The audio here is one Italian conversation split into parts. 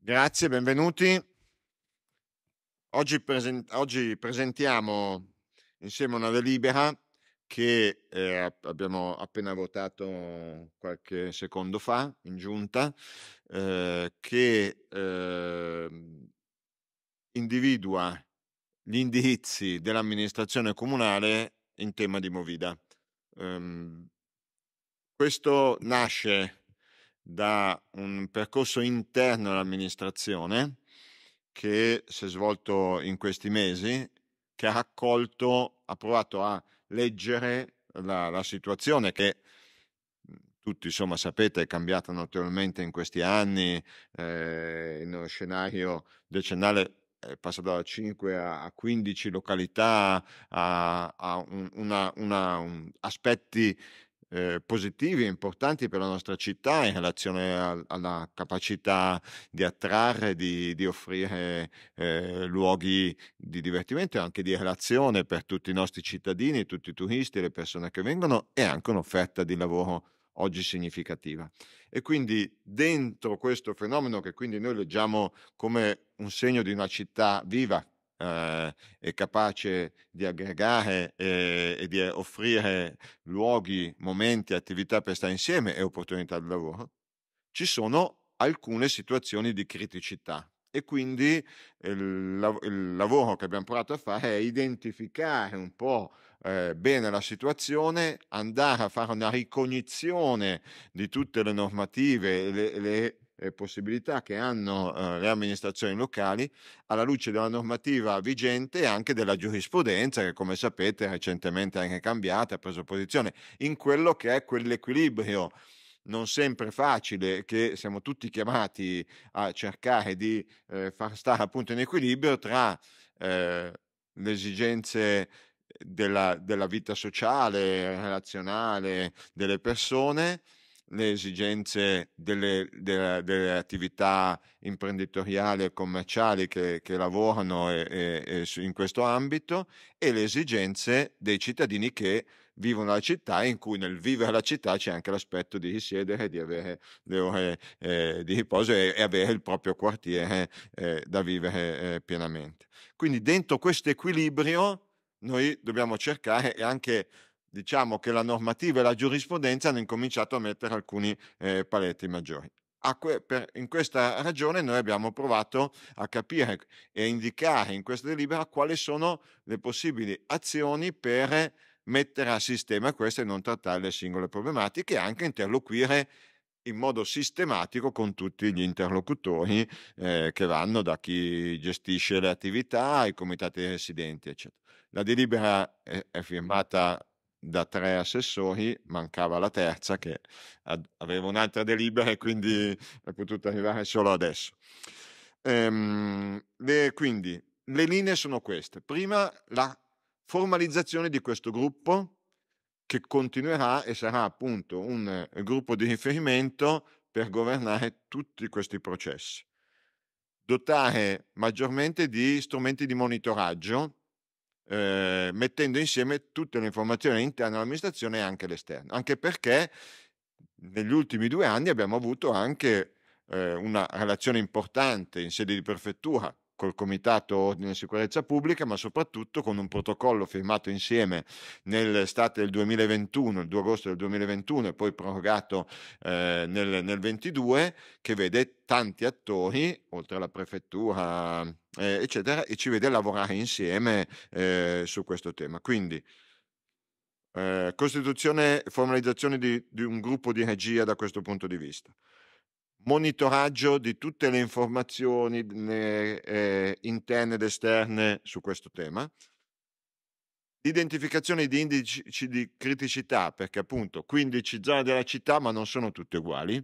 Grazie, benvenuti. Oggi, present- oggi presentiamo insieme una delibera che eh, abbiamo appena votato qualche secondo fa in giunta, eh, che eh, individua gli indirizzi dell'amministrazione comunale in tema di Movida. Um, questo nasce da un percorso interno all'amministrazione che si è svolto in questi mesi, che ha raccolto, ha provato a leggere la, la situazione che tutti insomma sapete è cambiata notevolmente in questi anni, eh, in uno scenario decennale è eh, passato da 5 a 15 località, a, a un, una, una, un, aspetti eh, positivi e importanti per la nostra città in relazione al, alla capacità di attrarre, di, di offrire eh, luoghi di divertimento e anche di relazione per tutti i nostri cittadini, tutti i turisti, le persone che vengono e anche un'offerta di lavoro oggi significativa. E quindi dentro questo fenomeno che quindi noi leggiamo come un segno di una città viva, eh, è capace di aggregare eh, e di eh, offrire luoghi, momenti, attività per stare insieme e opportunità di lavoro, ci sono alcune situazioni di criticità. E quindi eh, il, lav- il lavoro che abbiamo provato a fare è identificare un po' eh, bene la situazione, andare a fare una ricognizione di tutte le normative, le, le eh, possibilità che hanno eh, le amministrazioni locali alla luce della normativa vigente e anche della giurisprudenza che come sapete è recentemente anche cambiata, ha preso posizione in quello che è quell'equilibrio non sempre facile che siamo tutti chiamati a cercare di eh, far stare appunto in equilibrio tra eh, le esigenze della, della vita sociale, relazionale delle persone le esigenze delle, delle, delle attività imprenditoriali e commerciali che, che lavorano e, e, e in questo ambito e le esigenze dei cittadini che vivono la città in cui nel vivere la città c'è anche l'aspetto di risiedere, di avere le ore eh, di riposo e, e, avere il proprio quartiere eh, da vivere eh, pienamente. Quindi dentro questo equilibrio noi dobbiamo cercare anche diciamo che la normativa e la giurisprudenza hanno incominciato a mettere alcuni eh, paletti maggiori. Que- per, in questa ragione noi abbiamo provato a capire e a indicare in questa delibera quali sono le possibili azioni per mettere a sistema queste e non trattare le singole problematiche e anche interloquire in modo sistematico con tutti gli interlocutori eh, che vanno da chi gestisce le attività ai comitati residenti, eccetera. La delibera è, è firmata da tre assessori, mancava la terza che aveva un'altra delibera e quindi è potuta arrivare solo adesso. Ehm, le, quindi le linee sono queste. Prima la formalizzazione di questo gruppo che continuerà e sarà appunto un gruppo di riferimento per governare tutti questi processi. Dotare maggiormente di strumenti di monitoraggio eh, mettendo insieme tutte le informazioni interne all'amministrazione e anche l'esterno, anche perché negli ultimi due anni abbiamo avuto anche eh, una relazione importante in sede di prefettura col Comitato Ordine e Sicurezza Pubblica, ma soprattutto con un protocollo firmato insieme nell'estate del 2021, il 2 agosto del 2021 e poi prorogato eh, nel, nel 22, che vede tanti attori, oltre alla prefettura, eh, eccetera, e ci vede lavorare insieme eh, su questo tema. Quindi, eh, costituzione e formalizzazione di, di un gruppo di regia da questo punto di vista monitoraggio di tutte le informazioni mhmm, eh, eh, interne ed esterne su questo tema, l'identificazione di indici di criticità, perché appunto 15 zone della città, ma non sono tutte uguali,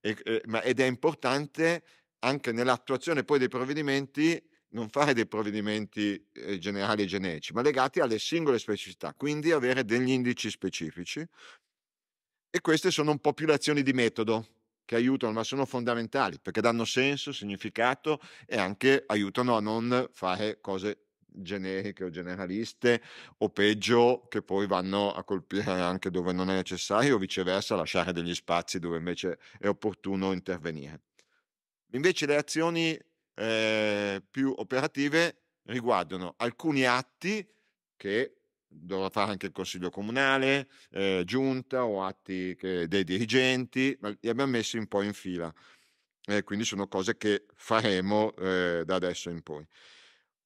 e, eh, ma, ed è importante anche nell'attuazione poi dei provvedimenti non fare dei provvedimenti eh, generali e generici, ma legati alle singole specificità, quindi avere degli indici specifici. E queste sono un po' più le azioni di metodo, che aiutano, ma sono fondamentali perché danno senso, significato e anche aiutano a non fare cose generiche o generaliste o peggio che poi vanno a colpire anche dove non è necessario o viceversa lasciare degli spazi dove invece è opportuno intervenire. Invece le azioni eh, più operative riguardano alcuni atti che dovrà fare anche il consiglio comunale, eh, giunta o atti che, dei dirigenti, li abbiamo messi un po' in fila. Eh, quindi sono cose che faremo eh, da adesso in poi.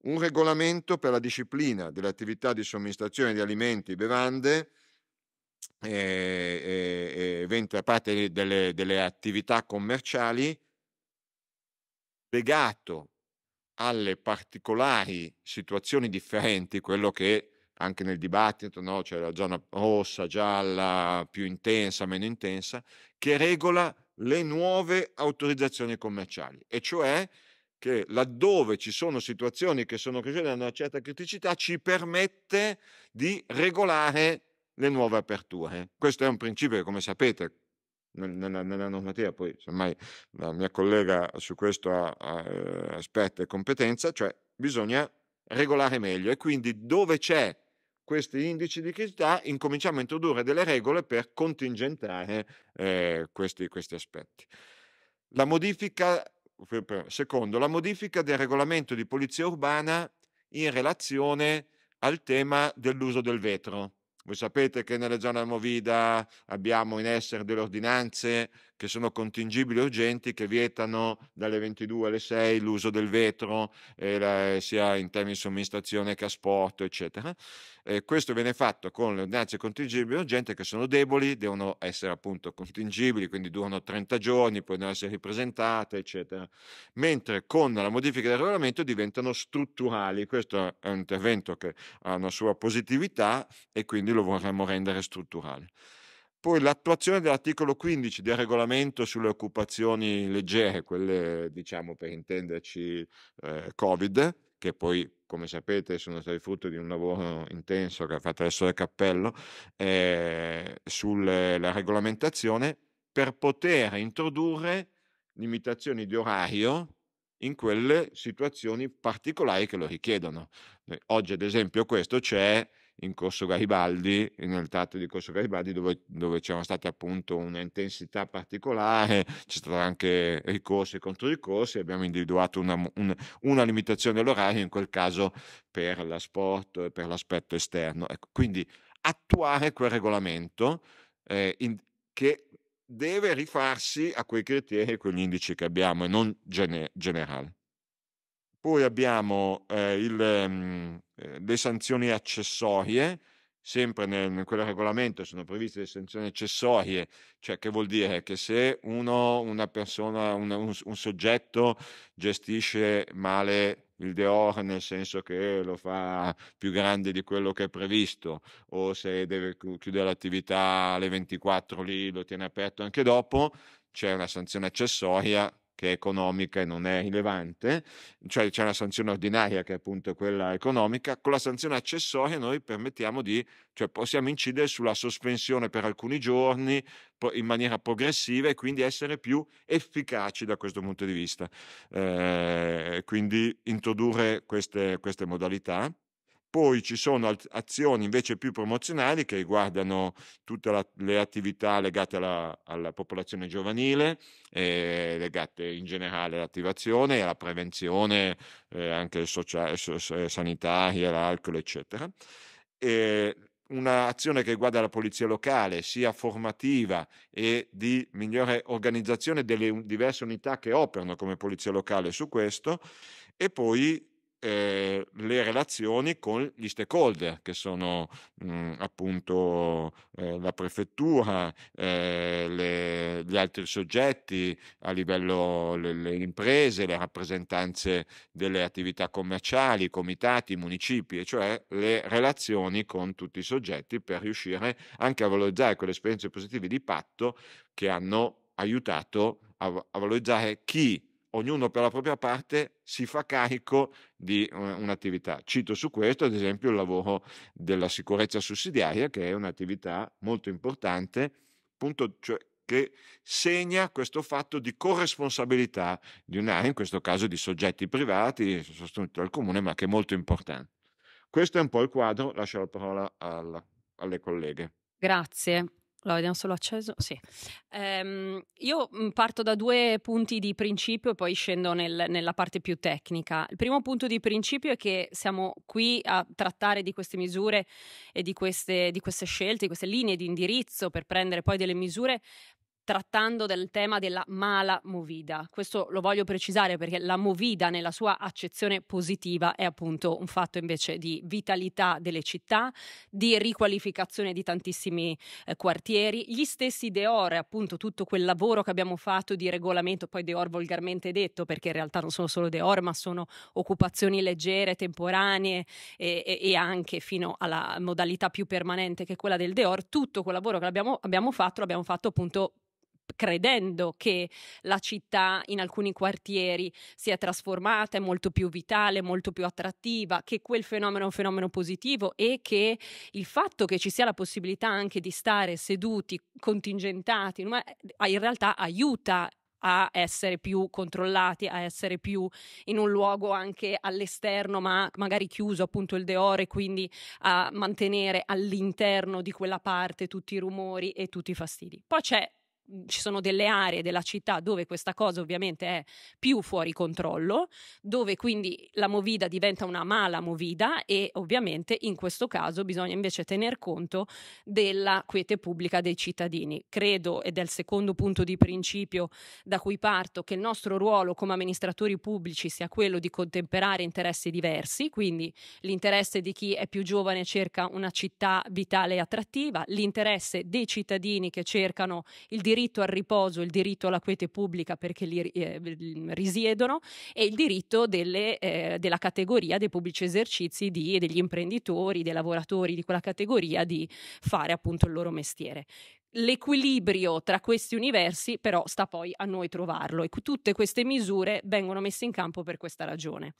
Un regolamento per la disciplina delle attività di somministrazione di alimenti, e bevande, eh, eventi eh, eh, a parte delle, delle attività commerciali, legato alle particolari situazioni differenti, quello che anche nel dibattito, no? c'è la zona rossa, gialla, più intensa, meno intensa, che regola le nuove autorizzazioni commerciali, e cioè che laddove ci sono situazioni che sono cresciute da una certa criticità ci permette di regolare le nuove aperture. Questo è un principio che, come sapete, nella, nella normativa, poi semmai la mia collega su questo ha, ha eh, aspetta e competenza, cioè bisogna regolare meglio e quindi dove c'è questi indici di criticità, incominciamo a introdurre delle regole per contingentare eh, questi, questi aspetti. La modifica, secondo, la modifica del regolamento di polizia urbana in relazione al tema dell'uso del vetro. Voi sapete che nelle zone Almovida abbiamo in essere delle ordinanze che sono contingibili e urgenti, che vietano dalle 22 alle 6 l'uso del vetro, eh, la, sia in termini di somministrazione che asporto, eccetera. Eh, questo viene fatto con le ordinanze contingibili e urgenti che sono deboli, devono essere appunto contingibili, quindi durano 30 giorni, poi devono essere ripresentate, eccetera. Mentre con la modifica del regolamento diventano strutturali. Questo è un intervento che ha una sua positività e quindi lo vorremmo rendere strutturale poi l'attuazione dell'articolo 15 del regolamento sulle occupazioni leggere, quelle diciamo per intenderci eh, Covid, che poi come sapete sono stati frutto di un lavoro intenso che ha fatto adesso il cappello, eh, sulla regolamentazione per poter introdurre limitazioni di orario in quelle situazioni particolari che lo richiedono. Oggi ad esempio questo c'è in Corso Garibaldi, nel tratto di Corso Garibaldi dove, dove c'era stata appunto un'intensità particolare, c'è stato anche ricorsi e controricorsi, abbiamo individuato una, un, una limitazione all'orario in quel caso per l'asporto e per l'aspetto esterno. Ecco, quindi attuare quel regolamento eh, in, che deve rifarsi a quei criteri e quegli indici che abbiamo e non gene, generale. Poi abbiamo eh, il... Um, eh, le sanzioni accessorie, sempre nel, in quel regolamento sono previste le sanzioni accessorie, cioè che vuol dire che se uno, una persona, un, un, un soggetto gestisce male il deor nel senso che lo fa più grande di quello che è previsto o se deve chiudere l'attività alle 24 lì lo tiene aperto anche dopo c'è una sanzione accessoria che è economica e non è rilevante, cioè c'è la sanzione ordinaria che è appunto quella economica, con la sanzione accessoria noi permettiamo di, cioè possiamo incidere sulla sospensione per alcuni giorni in maniera progressiva e quindi essere più efficaci da questo punto di vista. Eh, quindi introdurre queste, queste modalità. Poi ci sono azioni invece più promozionali che riguardano tutte le attività legate alla, alla popolazione giovanile, eh, legate in generale all'attivazione, e alla prevenzione, eh, anche sociale, sanitaria, l'alcol, eccetera. E eh, un'azione che riguarda la polizia locale, sia formativa e di migliore organizzazione delle diverse unità che operano come polizia locale su questo, e poi eh, le relazioni con gli stakeholder che sono mh, mhmm, appunto eh, la prefettura, eh, le, gli altri soggetti a livello delle imprese, le rappresentanze delle attività commerciali, i comitati, i municipi, e cioè le relazioni con tutti i soggetti per riuscire anche a valorizzare quelle esperienze positive di patto che hanno aiutato a, a valorizzare chi ognuno per la propria parte si fa carico di eh, un'attività. Cito su questo ad esempio il lavoro della sicurezza sussidiaria, che è un'attività molto importante, appunto, cioè, che segna questo fatto di corresponsabilità di un'area, in questo caso di soggetti privati sostenuti dal comune, ma che è molto importante. Questo è un po' il quadro, lascio la parola alla, alle colleghe. Grazie. Lo vediamo solo acceso? Sì. Um, io mhmm, parto da due punti di principio e poi scendo nel, nella parte più tecnica. Il primo punto di principio è che siamo qui a trattare di queste misure e di queste, di queste scelte, di queste linee di indirizzo per prendere poi delle misure trattando del tema della mala movida. Questo lo voglio precisare perché la movida nella sua accezione positiva è appunto un fatto invece di vitalità delle città, di riqualificazione di tantissimi eh, quartieri, gli stessi Deor, appunto tutto quel lavoro che abbiamo fatto di regolamento, poi Deor volgarmente detto perché in realtà non sono solo Deor ma sono occupazioni leggere, temporanee e, e, e anche fino alla modalità più permanente che è quella del Deor, tutto quel lavoro che abbiamo, abbiamo fatto l'abbiamo fatto appunto credendo che la città in alcuni quartieri sia trasformata, è molto più vitale, molto più attrattiva, che quel fenomeno è un fenomeno positivo e che il fatto che ci sia la possibilità anche di stare seduti, contingentati, eh, in realtà aiuta a essere più controllati, a essere più in un luogo anche all'esterno, ma magari chiuso appunto il deore, quindi a mantenere all'interno di quella parte tutti i rumori e tutti i fastidi. Poi c'è Mhmm, ci sono delle aree della città dove questa cosa ovviamente è più fuori controllo, dove quindi la movida diventa una mala movida e ovviamente in questo caso bisogna invece tener conto della quiete pubblica dei cittadini. Credo, ed è il secondo punto di principio da cui parto, che il nostro ruolo come amministratori pubblici sia quello di contemperare interessi diversi, quindi l'interesse di chi è più giovane cerca una città vitale e attrattiva, l'interesse dei cittadini che cercano il diritto diritto al riposo, il diritto alla quiete pubblica perché lì eh, risiedono e il diritto delle, eh, della categoria dei pubblici esercizi di, degli imprenditori, dei lavoratori di quella categoria di fare appunto il loro mestiere. L'equilibrio tra questi universi però sta poi a noi trovarlo e tutte queste misure vengono messe in campo per questa ragione.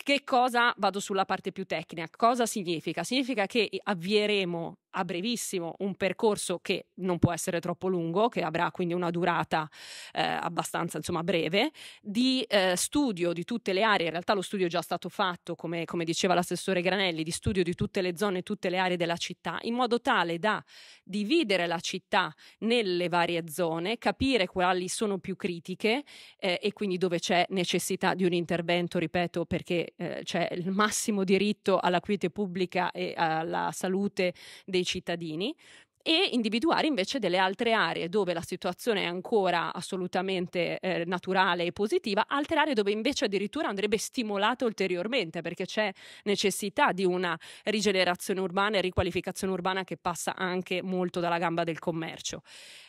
Che cosa, vado sulla parte più tecnica, cosa significa? Significa che avvieremo a brevissimo un percorso che non può essere troppo lungo, che avrà quindi una durata eh, abbastanza insomma, breve, di eh, studio di tutte le aree, in realtà lo studio è già stato fatto, come, come diceva l'assessore Granelli, di studio di tutte le zone e tutte le aree della città, in modo tale da dividere la città nelle varie zone, capire quali sono più critiche eh, e quindi dove c'è necessità di un intervento, ripeto, perché eh, c'è il massimo diritto alla quiete pubblica e alla salute dei cittadini e individuare invece delle altre aree dove la situazione è ancora assolutamente eh, naturale e positiva, altre aree dove invece addirittura andrebbe stimolata ulteriormente perché c'è necessità di una rigenerazione urbana e riqualificazione urbana che passa anche molto dalla gamba del commercio.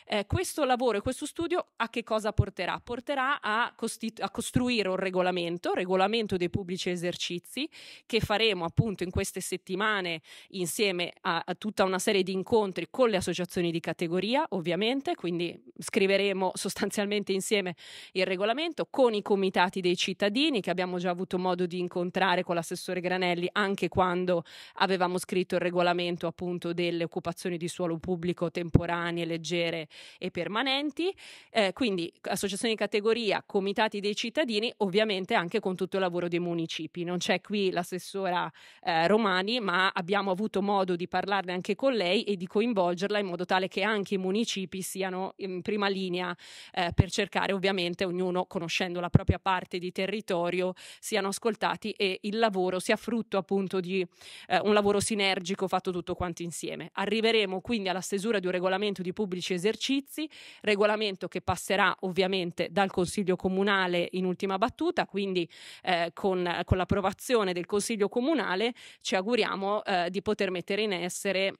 Eh, questo lavoro e questo studio a che cosa porterà? Porterà a, costitu- a costruire un regolamento, regolamento dei pubblici esercizi che faremo appunto in queste settimane insieme a, a tutta una serie di incontri con le associazioni di categoria, ovviamente, quindi scriveremo sostanzialmente insieme il regolamento, con i comitati dei cittadini che abbiamo già avuto modo di incontrare con l'assessore Granelli anche quando avevamo scritto il regolamento appunto delle occupazioni di suolo pubblico temporanee, leggere e permanenti, eh, quindi associazioni di categoria, comitati dei cittadini, ovviamente anche con tutto il lavoro dei municipi. Non c'è qui l'assessora eh, Romani, ma abbiamo avuto modo di parlarne anche con lei e di coinvolgere coinvolgerla in modo tale che anche i municipi siano in prima linea eh, per cercare ovviamente ognuno conoscendo la propria parte di territorio siano ascoltati e il lavoro sia frutto appunto di eh, un lavoro sinergico fatto tutto quanto insieme. Arriveremo quindi alla stesura di un regolamento di pubblici esercizi, regolamento che passerà ovviamente dal Consiglio Comunale in ultima battuta, quindi eh, con, con l'approvazione del Consiglio Comunale ci auguriamo eh, di poter mettere in essere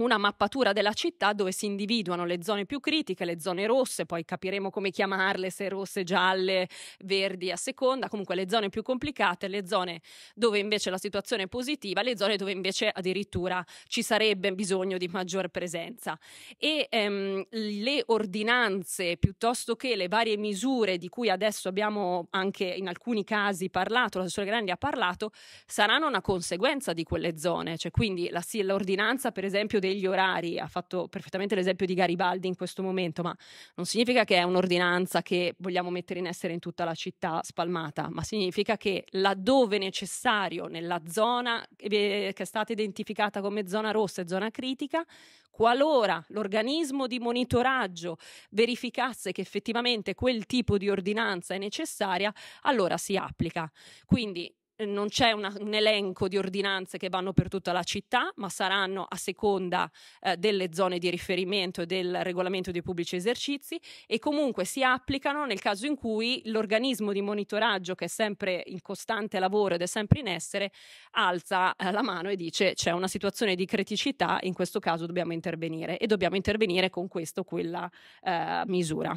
una mappatura della città dove si individuano le zone più critiche, le zone rosse, poi capiremo come chiamarle, se rosse, gialle, verdi a seconda, comunque le zone più complicate, le zone dove invece la situazione è positiva, le zone dove invece addirittura ci sarebbe bisogno di maggior presenza. E ehm, le ordinanze piuttosto che le varie misure di cui adesso abbiamo anche in alcuni casi parlato, l'assessore Grandi ha parlato, saranno una conseguenza di quelle zone, cioè quindi la, l'ordinanza per esempio degli orari, ha fatto perfettamente l'esempio di Garibaldi in questo momento, ma non significa che è un'ordinanza che vogliamo mettere in essere in tutta la città spalmata, ma significa che laddove necessario, nella zona eh, che è stata identificata come zona rossa e zona critica, qualora l'organismo di monitoraggio verificasse che effettivamente quel tipo di ordinanza è necessaria, allora si applica. Quindi eh, non c'è una, un elenco di ordinanze che vanno per tutta la città, ma saranno a seconda eh, delle zone di riferimento e del regolamento dei pubblici esercizi e comunque si applicano nel caso in cui l'organismo di monitoraggio, che è sempre in costante lavoro ed è sempre in essere, alza eh, la mano e dice c'è una situazione di criticità, in questo caso dobbiamo intervenire e dobbiamo intervenire con questo o quella eh, misura.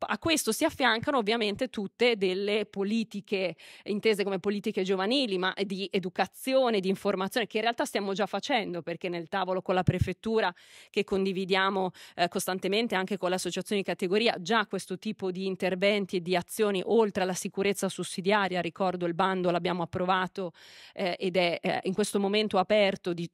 A questo si affiancano ovviamente tutte delle politiche intese come politiche geografiche giovanili, ma di educazione, di informazione, che in realtà stiamo già facendo perché nel tavolo con la prefettura che condividiamo eh, costantemente anche con le associazioni di categoria, già questo tipo di interventi e di azioni oltre alla sicurezza sussidiaria, ricordo il bando l'abbiamo approvato eh, ed è eh, in questo momento aperto di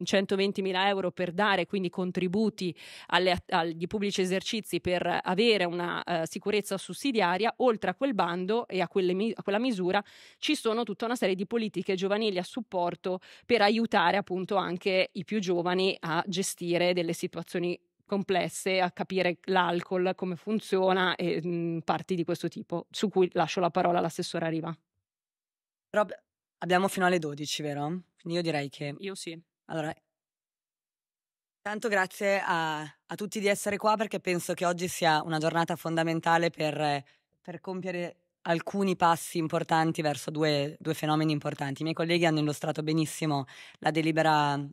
mila euro per dare quindi contributi alle, agli pubblici esercizi per avere una eh, sicurezza sussidiaria, oltre a quel bando e a, quelle, a quella misura ci sono tutta una serie di politiche giovanili a supporto per aiutare appunto anche i più giovani a gestire delle situazioni complesse, a capire l'alcol, come funziona e mh, mhmm, parti di questo tipo, su cui lascio la parola all'assessore Riva. Rob, abbiamo fino alle 12, vero? io direi che... Io sì. Allora, Tanto grazie a, a, tutti di essere qua perché penso che oggi sia una giornata fondamentale per, per compiere alcuni passi importanti verso due, due, fenomeni importanti. I miei colleghi hanno illustrato benissimo la delibera mm,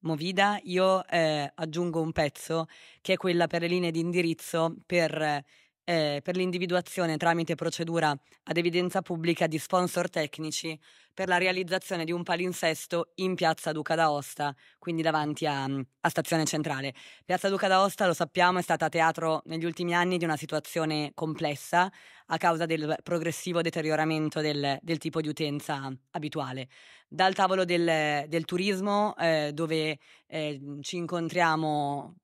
Movida, io eh, aggiungo un pezzo che è quella per le linee di indirizzo per eh, per l'individuazione tramite procedura ad evidenza pubblica di sponsor tecnici per la realizzazione di un palinsesto in Piazza Duca d'Aosta, quindi davanti a, mm, a Stazione Centrale. Piazza Duca d'Aosta, lo sappiamo, è stata teatro negli ultimi anni di una situazione complessa a causa del progressivo deterioramento del, del tipo di utenza abituale. Dal tavolo del, del turismo, eh, dove eh, ci incontriamo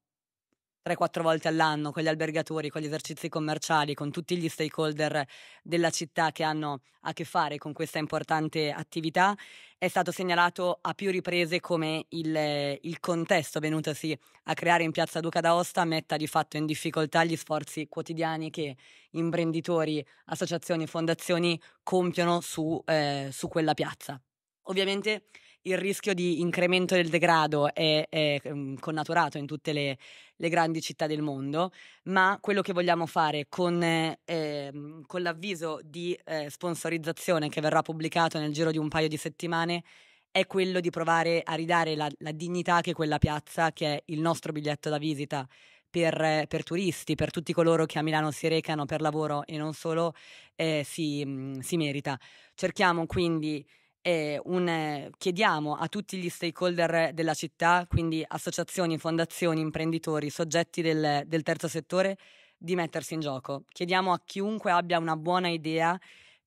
3-4 volte all'anno con gli albergatori, con gli esercizi commerciali, con tutti gli stakeholder della città che hanno a che fare con questa importante attività, è stato segnalato a più riprese come il, il contesto venutosi a creare in piazza Duca d'Aosta metta di fatto in difficoltà gli sforzi quotidiani che imprenditori, associazioni e fondazioni compiono su, eh, su quella piazza. Ovviamente il rischio di incremento del degrado è, è mm, connaturato in tutte le, le, grandi città del mondo, ma quello che vogliamo fare con, eh, ehm, con l'avviso di eh, sponsorizzazione che verrà pubblicato nel giro di un paio di settimane è quello di provare a ridare la, la dignità che quella piazza, che è il nostro biglietto da visita, per, per, turisti, per tutti coloro che a Milano si recano per lavoro e non solo, eh, si, mm, si merita. Cerchiamo quindi eh, un, chiediamo a tutti gli stakeholder della città, quindi associazioni, fondazioni, imprenditori, soggetti del, del terzo settore, di mettersi in gioco. Chiediamo a chiunque abbia una buona idea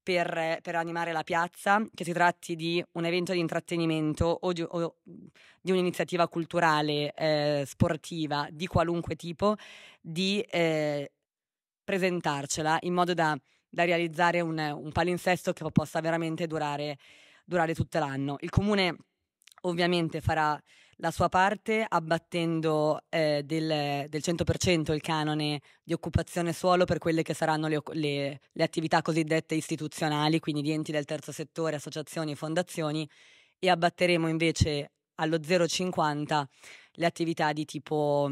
per, per, animare la piazza, che si tratti di un evento di intrattenimento o di, o di un'iniziativa culturale, eh, sportiva, di qualunque tipo, di eh, presentarcela in modo da, da realizzare un, un palinsesto che possa veramente durare durare tutto l'anno. Il comune ovviamente farà la sua parte abbattendo eh, del, del, 100% il canone di occupazione suolo per quelle che saranno le, le, le, attività cosiddette istituzionali, quindi di enti del terzo settore, associazioni e fondazioni, e abbatteremo invece allo 0,50 le attività di tipo,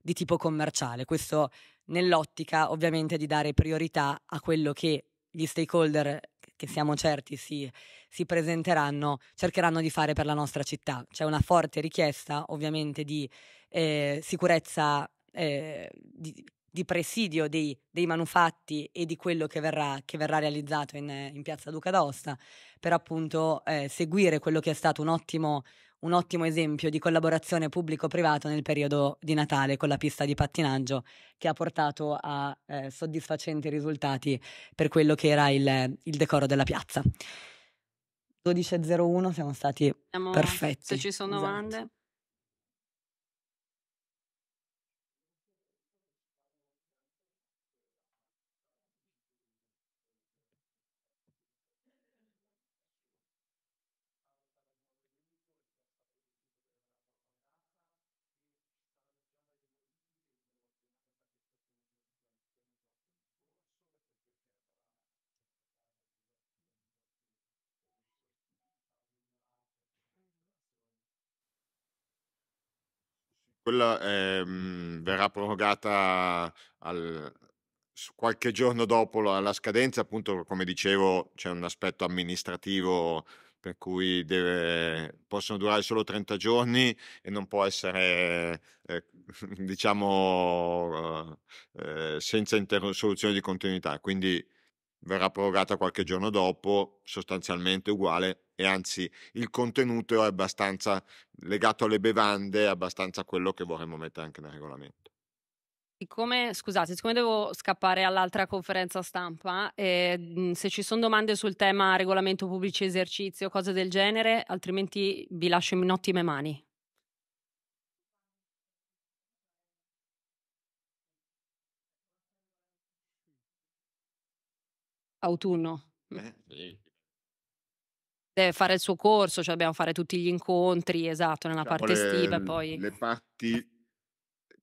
di tipo commerciale. Questo nell'ottica ovviamente di dare priorità a quello che gli stakeholder che siamo certi si, si, presenteranno, cercheranno di fare per la nostra città. C'è una forte richiesta ovviamente di eh, sicurezza, eh, di, di, presidio dei, dei, manufatti e di quello che verrà, che verrà realizzato in, in, piazza Duca d'Aosta per appunto eh, seguire quello che è stato un ottimo, un ottimo esempio di collaborazione pubblico-privato nel periodo di Natale con la pista di pattinaggio che ha portato a eh, soddisfacenti risultati per quello che era il, il decoro della piazza. 12.01 siamo stati siamo, perfetti. Se ci sono esatto. domande. quella è, ehm, verrà prorogata al, qualche giorno dopo la, la, scadenza, appunto come dicevo c'è un aspetto amministrativo per cui deve, possono durare solo 30 giorni e non può essere, eh, diciamo, eh, senza inter- soluzione di continuità. Quindi verrà prorogata qualche giorno dopo, sostanzialmente uguale e anzi il contenuto è abbastanza legato alle bevande, è abbastanza quello che vorremmo mettere anche nel regolamento. Siccome, scusate, siccome devo scappare all'altra conferenza stampa, eh, se ci sono domande sul tema regolamento pubblici esercizio, o cose del genere, altrimenti vi lascio in ottime mani. Autunno. Mm. Eh, sì. Deve fare il suo corso, cioè dobbiamo fare tutti gli incontri, esatto, nella diciamo parte le, estiva poi... Le parti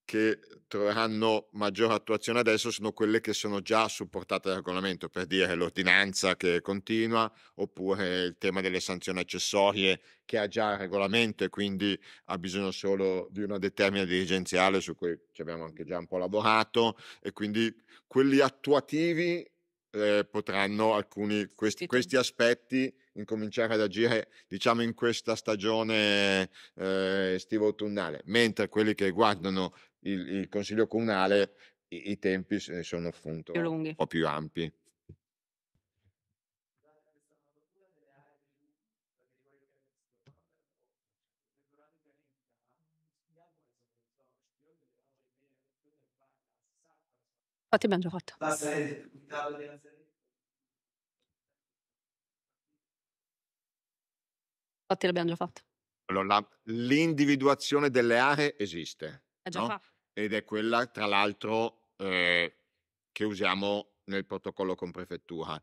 che troveranno maggiore attuazione adesso sono quelle che sono già supportate dal regolamento, per dire l'ordinanza che continua, oppure il tema delle sanzioni accessorie che ha già il regolamento e quindi ha bisogno solo di una determina dirigenziale su cui ci abbiamo anche già un po' lavorato e quindi quelli attuativi eh, potranno alcuni questi, questi, aspetti incominciare ad agire diciamo in questa stagione eh, estivo-autunnale, mentre quelli che riguardano il, il Consiglio Comunale i, i tempi eh, sono appunto un po' più ampi. Infatti abbiamo già fatto. Infatti l'abbiamo già fatto. Allora, la- l'individuazione delle aree esiste. È già no? fa. Ed è quella, tra l'altro, eh, che usiamo nel protocollo con prefettura.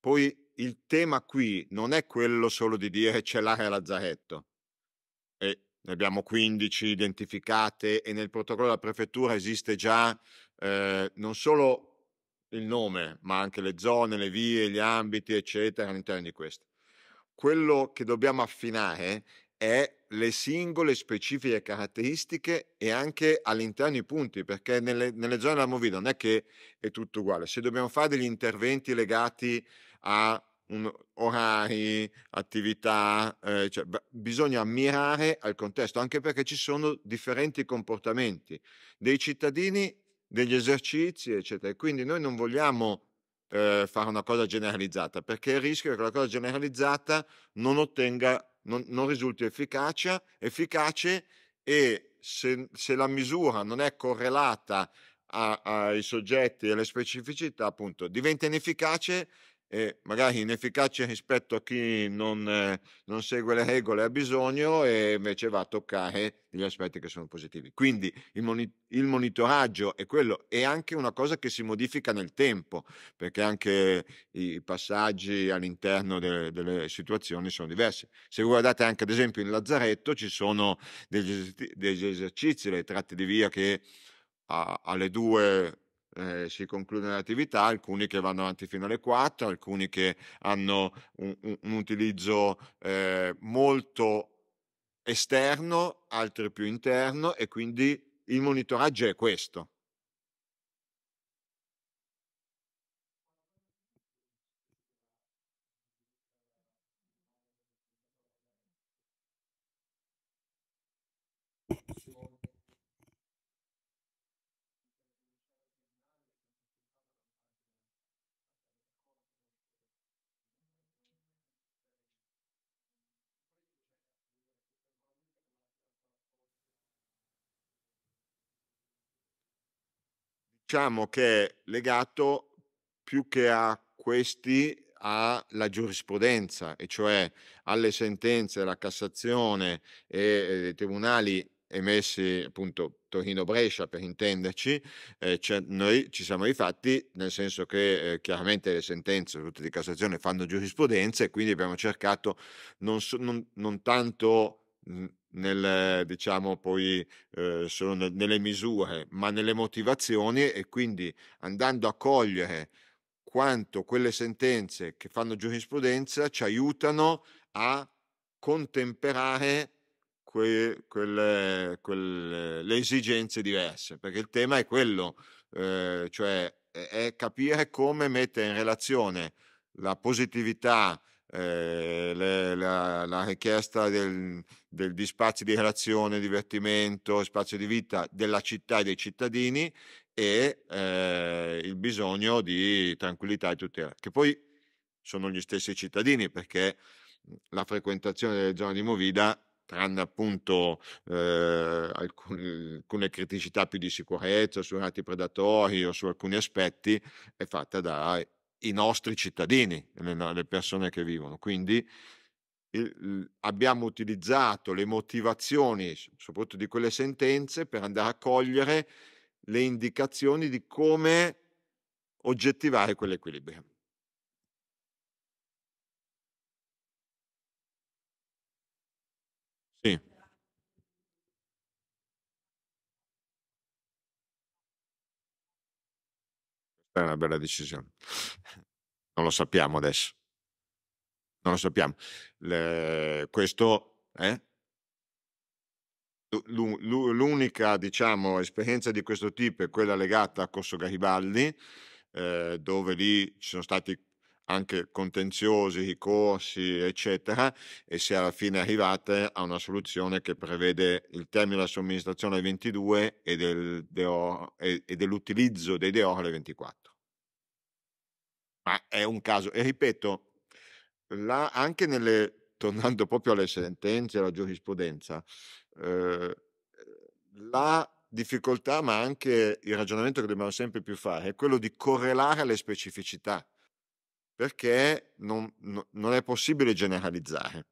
Poi il tema qui non è quello solo di dire c'è l'area Lazzaretto. E ne abbiamo 15 identificate e nel protocollo della prefettura esiste già eh, non solo il nome, ma anche le zone, le vie, gli ambiti, eccetera, all'interno di questo. Quello che dobbiamo affinare è le singole specifiche caratteristiche e anche all'interno i punti, perché nelle, nelle zone della Movida non è che è tutto uguale. Se dobbiamo fare degli interventi legati a un, orari, attività, eh, cioè, beh, bisogna mirare al contesto, anche perché ci sono differenti comportamenti dei cittadini degli esercizi, eccetera. Quindi noi non vogliamo eh, fare una cosa generalizzata, perché il rischio è che la cosa generalizzata non ottenga, non, non risulti efficacia, efficace e se, se, la misura non è correlata ai soggetti e alle specificità, appunto, diventa inefficace eh, magari inefficace rispetto a chi non, eh, non, segue le regole ha bisogno e invece va a toccare gli aspetti che sono positivi. Quindi il, moni- il monitoraggio è quello, è anche una cosa che si modifica nel tempo, perché anche i passaggi all'interno de- delle situazioni sono diversi. Se guardate anche ad esempio in Lazzaretto ci sono degli, es- degli esercizi, le tratte di via che a- alle due eh, si conclude l'attività, alcuni che vanno avanti fino alle 4, alcuni che hanno un, un, utilizzo eh, molto esterno, altri più interno e quindi il monitoraggio è questo. diciamo che è legato più che a questi alla giurisprudenza, e cioè alle sentenze della Cassazione e eh, dei tribunali emessi appunto Torino-Brescia per intenderci, eh, cioè noi ci siamo rifatti nel senso che eh, chiaramente le sentenze tutte di Cassazione fanno giurisprudenza e quindi abbiamo cercato non, so, non, non tanto nel, diciamo poi eh, solo nelle misure, ma nelle motivazioni e quindi andando a cogliere quanto quelle sentenze che fanno giurisprudenza ci aiutano a contemperare que, quelle, quelle, le esigenze diverse, perché il tema è quello, eh, cioè è capire come mettere in relazione la positività eh, le, la, la, richiesta del, del, di spazi di relazione, divertimento, spazio di vita della città e dei cittadini e eh, il bisogno di tranquillità e tutela, che poi sono gli stessi cittadini perché la frequentazione delle zone di Movida tranne appunto eh, alcune, alcune, criticità più di sicurezza su reati predatori o su alcuni aspetti, è fatta da i nostri cittadini, le, persone che vivono. Quindi il, abbiamo utilizzato le motivazioni, soprattutto di quelle sentenze, per andare a cogliere le indicazioni di come oggettivare quell'equilibrio. è una bella decisione. Non lo sappiamo adesso. Non lo sappiamo. Le, questo è eh? l'unica diciamo, esperienza di questo tipo è quella legata a Corso Garibaldi, eh, dove lì ci sono stati anche contenziosi, ricorsi, eccetera, e si è alla fine arrivate a una soluzione che prevede il termine della somministrazione alle 22 e, del, dell'utilizzo dei DO alle 24. Ma è un caso e ripeto, la anche nelle tornando proprio alle sentenze, alla giurisprudenza, eh, la difficoltà, ma anche il ragionamento che dobbiamo sempre più fare, è quello di correlare le specificità, perché non, no, non è possibile generalizzare.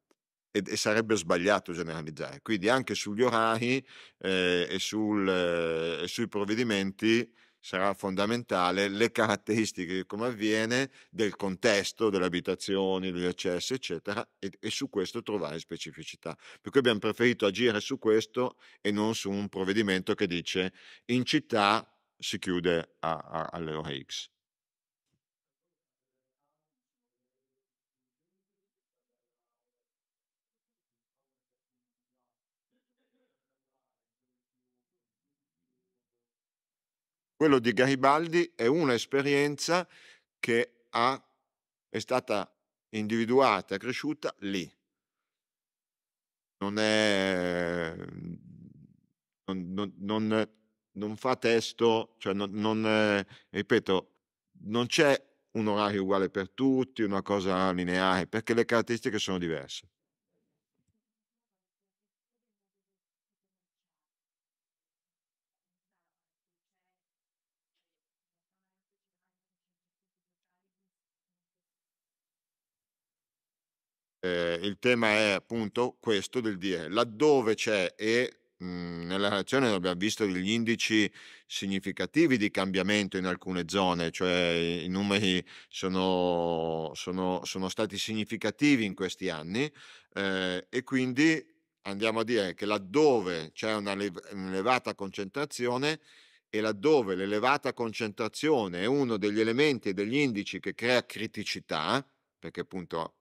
E, e sarebbe sbagliato generalizzare. Quindi anche sugli orari eh, e, sul, eh, e sui provvedimenti sarà fondamentale le caratteristiche, di come avviene, del contesto, delle abitazioni, degli accessi, eccetera, e, e, su questo trovare specificità. Per cui abbiamo preferito agire su questo e non su un provvedimento che dice in città si chiude a, a, alle ore X. Quello di Garibaldi è un'esperienza che ha, è stata individuata, cresciuta lì. Non è... Non, non, non fa testo, cioè non, ripeto, non c'è un orario uguale per tutti, una cosa lineare, perché le caratteristiche sono diverse. eh, il tema è appunto questo del dire laddove c'è e mhmm, nella relazione abbiamo visto degli indici significativi di cambiamento in alcune zone, cioè i numeri sono, sono, sono stati significativi in questi anni eh, e quindi andiamo a dire che laddove c'è un'elevata concentrazione e laddove l'elevata concentrazione è uno degli elementi e degli indici che crea criticità, perché appunto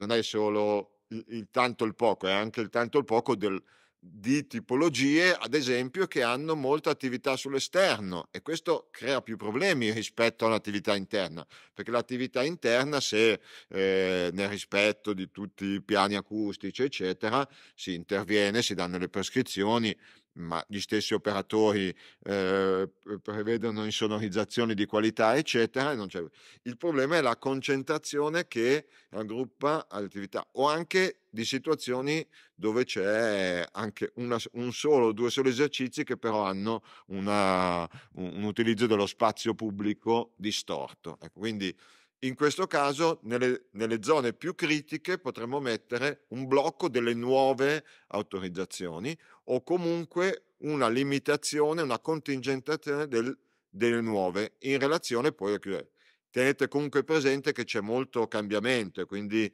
non è solo il, il tanto il poco, è anche il tanto il poco del, di tipologie, ad esempio, che hanno molta attività sull'esterno e questo crea più problemi rispetto all'attività interna, perché l'attività interna, se eh, nel rispetto di tutti i piani acustici, eccetera, si interviene, si danno le prescrizioni, ma gli stessi operatori eh, prevedono insonorizzazioni di qualità, eccetera. Il problema è la concentrazione che raggruppa attività o anche di situazioni dove c'è anche una, un solo o due soli esercizi che però hanno una, un, un, utilizzo dello spazio pubblico distorto. Ecco, quindi in questo caso, nelle, nelle, zone più critiche potremmo mettere un blocco delle nuove autorizzazioni o comunque una limitazione, una contingentazione del, delle nuove in relazione poi a chiudere. Tenete comunque presente che c'è molto cambiamento, quindi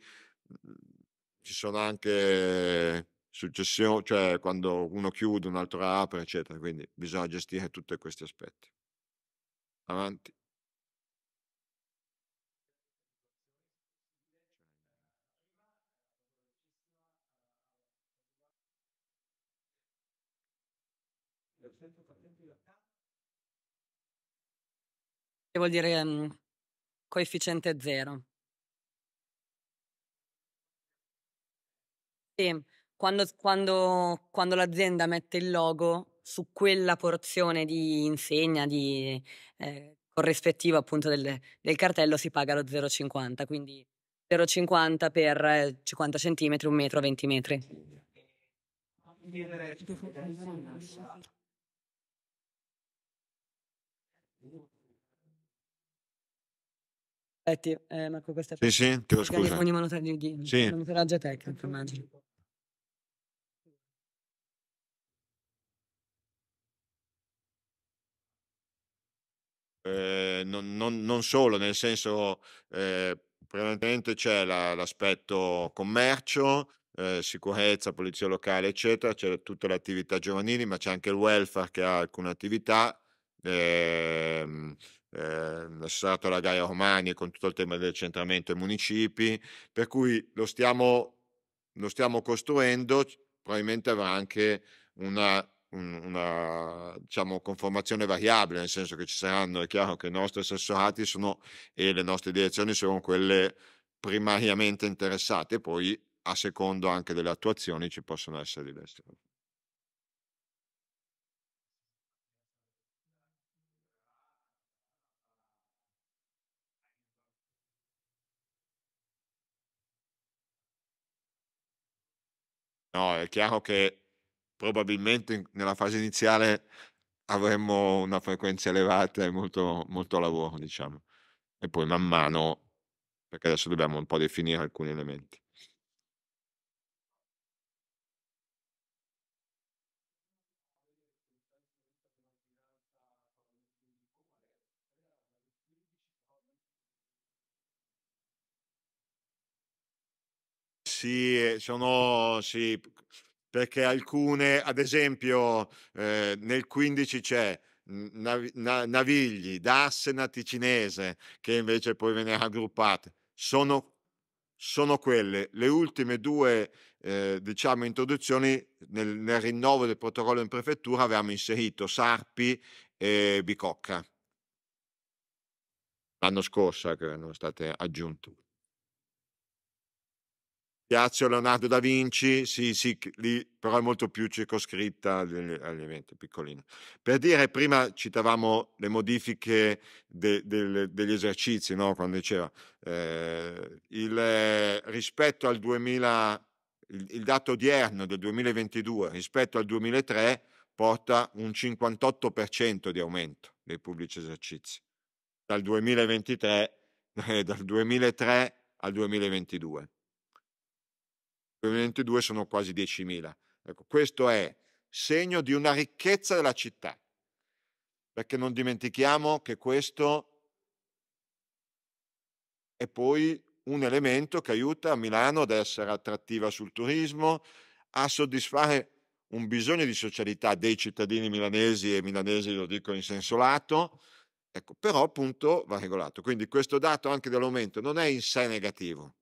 ci sono anche successioni, cioè quando uno chiude, un altro apre, eccetera, quindi bisogna gestire tutti questi aspetti. Avanti. che vuol dire um, coefficiente zero. E quando, quando, quando l'azienda mette il logo su quella porzione di insegna, di eh, corrispettiva appunto del, del, cartello, si paga lo 0,50, quindi 0,50 per 50 eh, centimetri, un metro, 20 metri. Eh, ti, eh, Marco, questa è Sì, sì, chiedo scusa. Ogni monitoraggio di sì. monitoraggio tecnico, immagino. Eh, non, non, non, solo, nel senso, eh, prevalentemente c'è la, l'aspetto commercio, eh, sicurezza, polizia locale, eccetera, c'è tutte le attività giovanili, ma c'è anche il welfare che ha alcune attività. Ehm, Ehm, l'assessorato alla Gaia Romagna con tutto il tema del centramento ai municipi, per cui lo stiamo, lo stiamo costruendo, probabilmente avrà anche una una diciamo, conformazione variabile, nel senso che ci saranno, è chiaro che i nostri assessorati sono, e le nostre direzioni sono quelle primariamente interessate, poi a secondo anche delle attuazioni ci possono essere diverse. No, è chiaro che probabilmente nella fase iniziale avremmo una frequenza elevata e molto, molto lavoro, diciamo. E poi man mano, perché adesso dobbiamo un po' definire alcuni elementi. Sì, eh, sono sì, perché alcune, ad esempio, eh, nel 15 c'è Nav- Na- Navigli, Dassena Ticinese, che invece poi viene raggruppate. Sono, sono quelle le ultime due, eh, diciamo, introduzioni nel, nel rinnovo del protocollo in prefettura. Avevamo inserito Sarpi e Bicocca l'anno scorso eh, che erano state aggiunte. Piazzo Leonardo da Vinci, sì, sì, lì però è molto più circoscritta agli, agli eventi piccolini. Per dire, prima citavamo le modifiche de, de, degli esercizi, no? quando diceva, eh, il, eh, rispetto al 2000, il, il dato odierno del 2022 rispetto al 2003 porta un 58% di aumento dei pubblici esercizi, dal 2023, eh, dal 2003 al 2022. 2022 sono quasi 10.000. Ecco, questo è segno di una ricchezza della città, perché non dimentichiamo che questo è poi un elemento che aiuta Milano ad essere attrattiva sul turismo, a soddisfare un bisogno di socialità dei cittadini milanesi e milanesi lo dico in senso lato, ecco, però appunto va regolato. Quindi questo dato anche dell'aumento non è in sé negativo,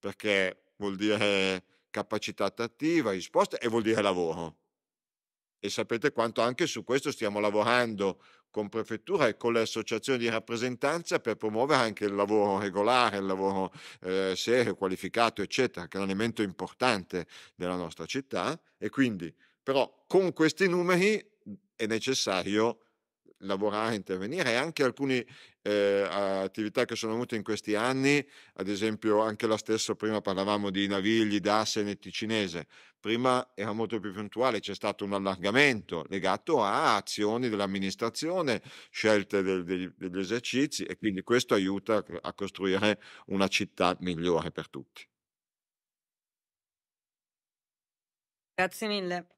perché vuol dire capacità attiva, risposta e vuol dire lavoro. E sapete quanto anche su questo stiamo lavorando con prefettura e con le associazioni di rappresentanza per promuovere anche il lavoro regolare, il lavoro eh, serio, qualificato, eccetera, che è un elemento importante della nostra città. E quindi, però, con questi numeri è necessario lavorare, intervenire e anche alcuni eh, attività che sono venute in questi anni, ad esempio anche la stessa, prima parlavamo di Navigli, Dassen Ticinese, prima era molto più puntuale, c'è stato un allargamento legato a azioni dell'amministrazione, scelte del, del, degli esercizi e quindi questo aiuta a costruire una città migliore per tutti. Grazie mille.